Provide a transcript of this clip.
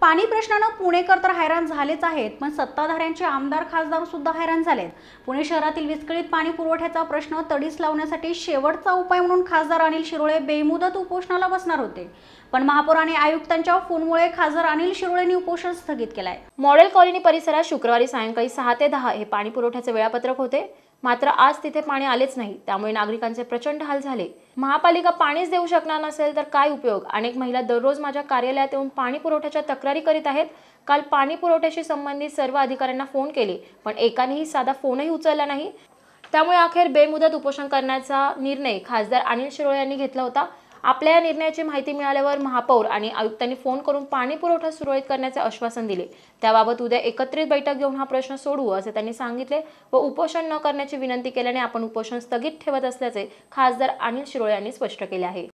पाणी प्रश्नानं पुणेकर तर हैराण झालेच आहेत पण सत्ताधाऱ्यांचे आमदार खासदार सुद्धा हैराण झालेत पुणे शहरातील विस्कळीत पाणी पुरवठ्याचा प्रश्न तडीस लावण्यासाठी शेवटचा उपाय म्हणून खासदार अनिल शिरोळे बेमुदत उपोषणाला बसणार होते पण महापौर आणि आयुक्तांच्या फोनमुळे खासदार अनिल शिरोळेंनी उपोषण स्थगित केलंय मॉडेल कॉलनी परिसरात शुक्रवारी सायंकाळी सहा ते दहा हे पाणी पुरवठ्याचे वेळापत्रक होते मात्र आज तिथे पाणी आलेच नाही त्यामुळे नागरिकांचे प्रचंड हाल झाले महापालिका पाणीच देऊ शकणार नसेल तर काय उपयोग अनेक महिला दररोज माझ्या कार्यालयात येऊन पाणी पुरवठ्याच्या तक्रारी करीत आहेत काल पाणी पुरवठ्याशी संबंधित सर्व अधिकाऱ्यांना फोन केले पण एकानेही साधा फोनही उचलला नाही त्यामुळे अखेर बेमुदत उपोषण करण्याचा निर्णय खासदार अनिल शिरोळे यांनी घेतला होता आपल्या या निर्णयाची माहिती मिळाल्यावर महापौर आणि आयुक्तांनी फोन करून पाणी पुरवठा सुरळीत करण्याचे आश्वासन दिले त्याबाबत उद्या एकत्रित बैठक घेऊन हा प्रश्न सोडवू असे त्यांनी सांगितले व उपोषण न करण्याची विनंती केल्याने आपण उपोषण स्थगित ठेवत असल्याचे खासदार अनिल शिरोळे यांनी स्पष्ट केले आहे